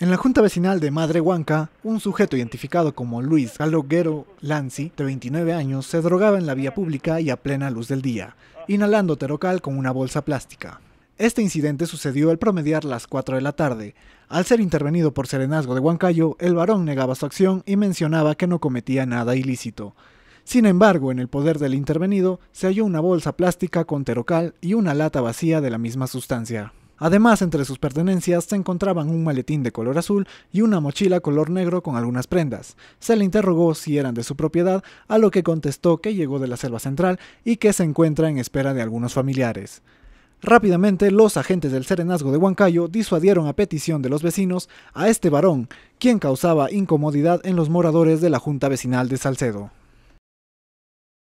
En la junta vecinal de Madre Huanca, un sujeto identificado como Luis Galoguero Lanzi, de 29 años, se drogaba en la vía pública y a plena luz del día, inhalando terocal con una bolsa plástica. Este incidente sucedió al promediar las 4 de la tarde. Al ser intervenido por Serenazgo de Huancayo, el varón negaba su acción y mencionaba que no cometía nada ilícito. Sin embargo, en el poder del intervenido se halló una bolsa plástica con terocal y una lata vacía de la misma sustancia. Además, entre sus pertenencias se encontraban un maletín de color azul y una mochila color negro con algunas prendas. Se le interrogó si eran de su propiedad, a lo que contestó que llegó de la selva central y que se encuentra en espera de algunos familiares. Rápidamente, los agentes del Serenazgo de Huancayo disuadieron a petición de los vecinos a este varón, quien causaba incomodidad en los moradores de la Junta Vecinal de Salcedo.